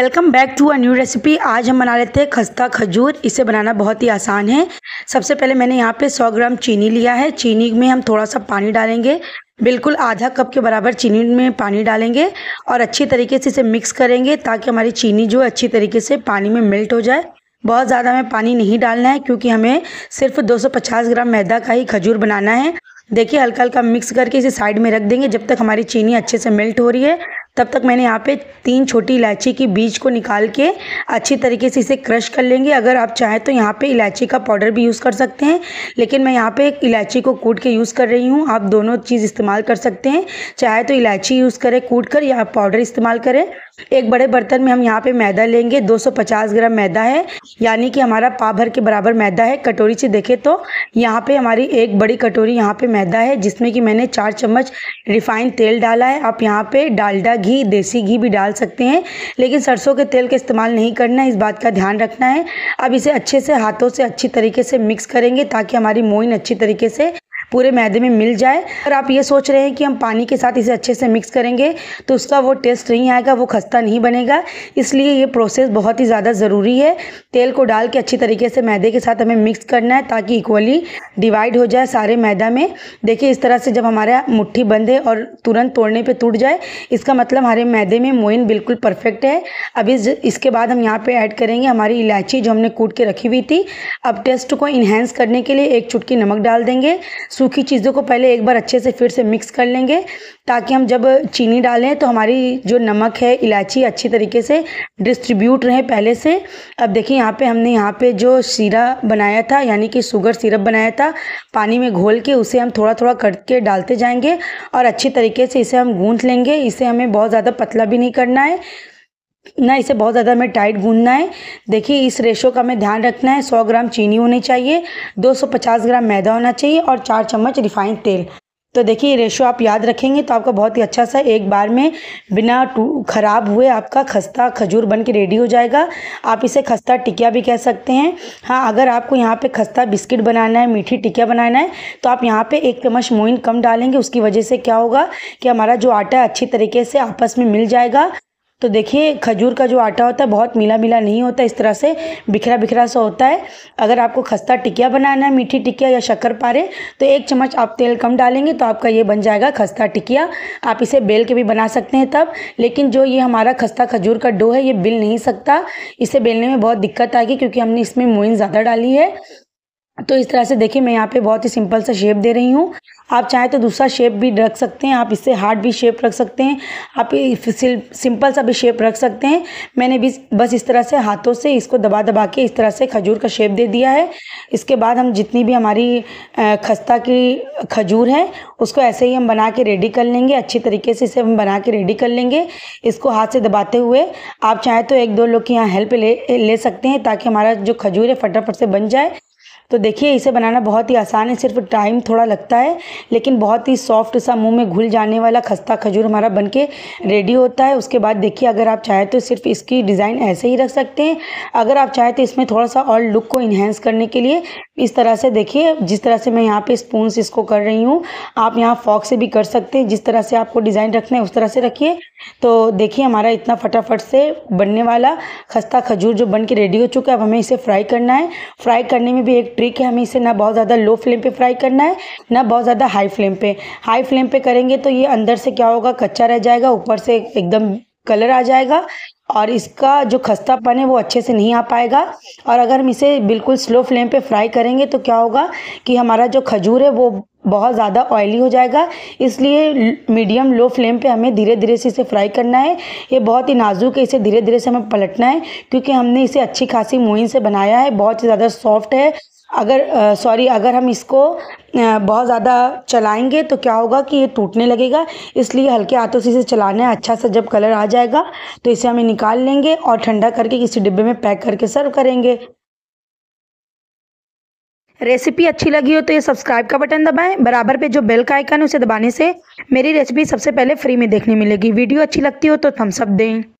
welcome back to a new recipe आज हम बना लेते हैं खस्ता खजूर इसे बनाना बहुत ही आसान है सबसे पहले मैंने यहाँ पे 100 ग्राम चीनी लिया है चीनी में हम थोड़ा सा पानी डालेंगे बिल्कुल आधा कप के बराबर चीनी में पानी डालेंगे और अच्छी तरीके से इसे मिक्स करेंगे ताकि हमारी चीनी जो है अच्छी तरीके से पानी में मेल्ट हो जाए बहुत ज़्यादा हमें पानी नहीं डालना है क्योंकि हमें सिर्फ दो ग्राम मैदा का ही खजूर बनाना है देखिए हल्का हल्का मिक्स करके इसे साइड में रख देंगे जब तक हमारी चीनी अच्छे से मेल्ट हो रही है तब तक मैंने यहाँ पे तीन छोटी इलायची की बीज को निकाल के अच्छी तरीके से इसे क्रश कर लेंगे अगर आप चाहें तो यहाँ पे इलायची का पाउडर भी यूज़ कर सकते हैं लेकिन मैं यहाँ पे इलायची को कूट के यूज़ कर रही हूँ आप दोनों चीज़ इस्तेमाल कर सकते हैं चाहे तो इलायची यूज़ करें कूट कर या पाउडर इस्तेमाल करें एक बड़े बर्तन में हम यहाँ पे मैदा लेंगे 250 ग्राम मैदा है यानी कि हमारा पा भर के बराबर मैदा है कटोरी से देखें तो यहाँ पे हमारी एक बड़ी कटोरी यहाँ पे मैदा है जिसमें कि मैंने चार चम्मच रिफाइंड तेल डाला है आप यहाँ पे डालडा घी देसी घी भी डाल सकते हैं लेकिन सरसों के तेल का इस्तेमाल नहीं करना है इस बात का ध्यान रखना है अब इसे अच्छे से हाथों से अच्छी तरीके से मिक्स करेंगे ताकि हमारी मोइन अच्छी तरीके से पूरे मैदे में मिल जाए अगर आप ये सोच रहे हैं कि हम पानी के साथ इसे अच्छे से मिक्स करेंगे तो उसका वो टेस्ट नहीं आएगा वो खस्ता नहीं बनेगा इसलिए ये प्रोसेस बहुत ही ज़्यादा ज़रूरी है तेल को डाल के अच्छी तरीके से मैदे के साथ हमें मिक्स करना है ताकि इक्वली डिवाइड हो जाए सारे मैदा में देखिए इस तरह से जब हमारा मुट्ठी बंधे और तुरंत तोड़ने पर टूट जाए इसका मतलब हमारे मैदे में मोइन बिल्कुल परफेक्ट है अब इस इसके बाद हम यहाँ पर ऐड करेंगे हमारी इलायची जो हमने कूट के रखी हुई थी अब टेस्ट को इन्हेंस करने के लिए एक चुटकी नमक डाल देंगे सूखी चीज़ों को पहले एक बार अच्छे से फिर से मिक्स कर लेंगे ताकि हम जब चीनी डालें तो हमारी जो नमक है इलायची अच्छी तरीके से डिस्ट्रीब्यूट रहे पहले से अब देखिए यहाँ पे हमने यहाँ पे जो सीरा बनाया था यानी कि शुगर सिरप बनाया था पानी में घोल के उसे हम थोड़ा थोड़ा करके डालते जाएंगे और अच्छी तरीके से इसे हम गूँथ लेंगे इसे हमें बहुत ज़्यादा पतला भी नहीं करना है ना इसे बहुत ज़्यादा हमें टाइट गूंदना है देखिए इस रेशो का हमें ध्यान रखना है 100 ग्राम चीनी होनी चाहिए 250 ग्राम मैदा होना चाहिए और चार चम्मच रिफाइंड तेल तो देखिए ये रेशो आप याद रखेंगे तो आपका बहुत ही अच्छा सा एक बार में बिना ख़राब हुए आपका खस्ता खजूर बन के रेडी हो जाएगा आप इसे खस्ता टिकिया भी कह सकते हैं हाँ अगर आपको यहाँ पे खस्ता बिस्किट बनाना है मीठी टिकिया बनाना है तो आप यहाँ पे एक चम्मच मोइन कम डालेंगे उसकी वजह से क्या होगा कि हमारा जो आटा है अच्छी तरीके से आपस में मिल जाएगा तो देखिए खजूर का जो आटा होता है बहुत मिला मिला नहीं होता इस तरह से बिखरा बिखरा सा होता है अगर आपको खस्ता टिकिया बनाना है मीठी टिकिया या शक्कर पारे तो एक चम्मच आप तेल कम डालेंगे तो आपका ये बन जाएगा खस्ता टिकिया आप इसे बेल के भी बना सकते हैं तब लेकिन जो ये हमारा खस्ता खजूर का डो है ये बिल नहीं सकता इसे बेलने में बहुत दिक्कत आएगी क्योंकि हमने इसमें मोइन ज़्यादा डाली है तो इस तरह से देखिए मैं यहाँ पे बहुत ही सिंपल सा शेप दे रही हूँ आप चाहें तो दूसरा शेप भी रख सकते हैं आप इससे हार्ट भी शेप रख सकते हैं आप सिंपल सा भी शेप रख सकते हैं मैंने भी बस इस तरह से हाथों से इसको दबा दबा के इस तरह से खजूर का शेप दे दिया है इसके बाद हम जितनी भी हमारी खस्ता की खजूर है उसको ऐसे ही हम बना के रेडी कर लेंगे अच्छी तरीके से इसे हम बना के रेडी कर लेंगे इसको हाथ से दबाते हुए आप चाहें तो एक दो लोग की यहाँ हेल्प ले ले सकते हैं ताकि हमारा जो खजूर है फटाफट से बन जाए तो देखिए इसे बनाना बहुत ही आसान है सिर्फ टाइम थोड़ा लगता है लेकिन बहुत ही सॉफ्ट सा मुंह में घुल जाने वाला खस्ता खजूर हमारा बन के रेडी होता है उसके बाद देखिए अगर आप चाहें तो सिर्फ इसकी डिज़ाइन ऐसे ही रख सकते हैं अगर आप चाहें तो इसमें थोड़ा सा और लुक को इन्हेंस करने के लिए इस तरह से देखिए जिस तरह से मैं यहाँ पर स्पून इसको कर रही हूँ आप यहाँ फॉक से भी कर सकते हैं जिस तरह से आपको डिज़ाइन रखना है उस तरह से रखिए तो देखिए हमारा इतना फटाफट से बनने वाला खस्ता खजूर जो बन के रेडी हो चुका है अब हमें इसे फ्राई करना है फ्राई करने में भी एक ट्रिक है हमें इसे ना बहुत ज़्यादा लो फ्लेम पे फ्राई करना है ना बहुत ज़्यादा हाई फ्लेम पे हाई फ्लेम पे करेंगे तो ये अंदर से क्या होगा कच्चा रह जाएगा ऊपर से एकदम कलर आ जाएगा और इसका जो खस्तापन है वो अच्छे से नहीं आ पाएगा और अगर हम इसे बिल्कुल स्लो फ्लेम पे फ्राई करेंगे तो क्या होगा कि हमारा जो खजूर है वो बहुत ज़्यादा ऑयली हो जाएगा इसलिए मीडियम लो फ्लेम पे हमें धीरे धीरे से इसे फ्राई करना है ये बहुत ही नाजुक है इसे धीरे धीरे से हमें पलटना है क्योंकि हमने इसे अच्छी खासी मोइन से बनाया है बहुत ही ज़्यादा सॉफ्ट है अगर सॉरी अगर हम इसको बहुत ज़्यादा चलाएंगे तो क्या होगा कि ये टूटने लगेगा इसलिए हल्के हाथों से इसे चलाना है अच्छा सा जब कलर आ जाएगा तो इसे हमें निकाल लेंगे और ठंडा करके किसी डिब्बे में पैक करके सर्व करेंगे रेसिपी अच्छी लगी हो तो ये सब्सक्राइब का बटन दबाएं बराबर पे जो बेल का आइकन है उसे दबाने से मेरी रेसिपी सबसे पहले फ्री में देखने मिलेगी वीडियो अच्छी लगती हो तो थम्सअप दें